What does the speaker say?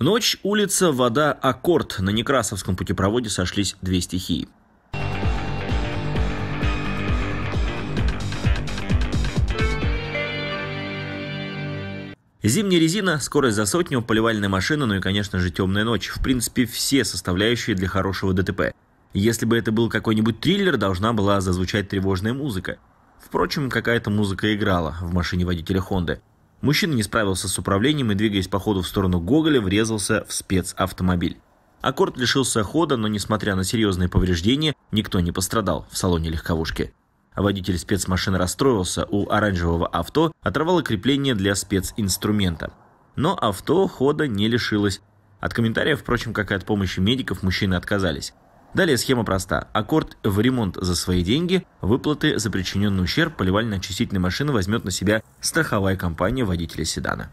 Ночь, улица, вода, аккорд. На Некрасовском путепроводе сошлись две стихии. Зимняя резина, скорость за сотню, поливальная машина, ну и, конечно же, темная ночь. В принципе, все составляющие для хорошего ДТП. Если бы это был какой-нибудь триллер, должна была зазвучать тревожная музыка. Впрочем, какая-то музыка играла в машине водителя Хонды – Мужчина не справился с управлением и, двигаясь по ходу в сторону Гоголя, врезался в спецавтомобиль. Аккорд лишился хода, но, несмотря на серьезные повреждения, никто не пострадал в салоне легковушки. Водитель спецмашины расстроился, у оранжевого авто оторвало крепление для специнструмента. Но авто хода не лишилось. От комментариев, впрочем, как и от помощи медиков, мужчины отказались. Далее схема проста. Аккорд в ремонт за свои деньги, выплаты за причиненный ущерб поливально-очистительной машины возьмет на себя страховая компания водителя седана.